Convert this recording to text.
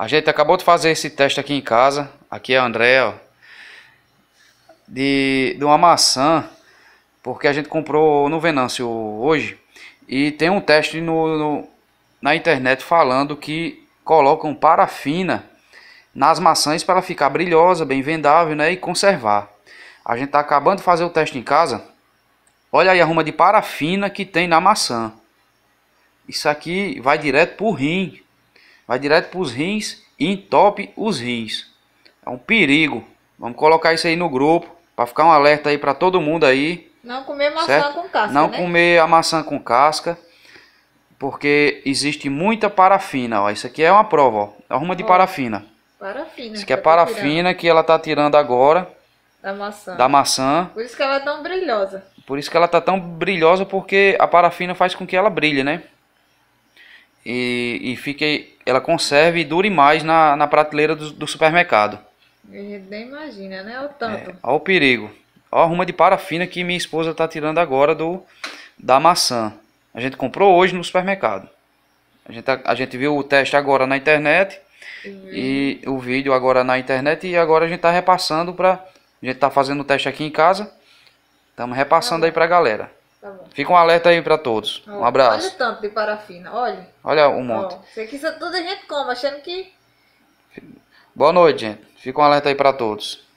A gente acabou de fazer esse teste aqui em casa. Aqui é a André, De, de uma maçã. Porque a gente comprou no Venâncio hoje. E tem um teste no, no na internet falando que colocam parafina nas maçãs para ficar brilhosa, bem vendável né, e conservar. A gente está acabando de fazer o teste em casa. Olha aí a ruma de parafina que tem na maçã. Isso aqui vai direto para o rim vai direto para os rins e entope os rins. É um perigo. Vamos colocar isso aí no grupo para ficar um alerta aí para todo mundo aí. Não comer maçã certo? com casca, Não né? comer a maçã com casca, porque existe muita parafina, ó. Isso aqui é uma prova, ó. Arruma é de ó, parafina. Parafina. Isso aqui é parafina que ela tá tirando agora. Da maçã. Da maçã. Por isso que ela é tão brilhosa. Por isso que ela tá tão brilhosa, porque a parafina faz com que ela brilhe, né? e, e fique, ela conserve e dure mais na, na prateleira do, do supermercado. A gente nem imagina, né? O tanto. É, olha o perigo. Olha a ruma de parafina que minha esposa está tirando agora do da maçã. A gente comprou hoje no supermercado. A gente, a, tá, a gente viu o teste agora na internet uhum. e o vídeo agora na internet e agora a gente está repassando para a gente está fazendo o teste aqui em casa. Estamos repassando ah, aí para a galera. Fica um alerta aí pra todos. um abraço. Olha o tanto de parafina, olha. Olha um monte. Oh, isso aqui isso tudo a gente come, achando que. Boa noite, gente. Fica um alerta aí pra todos.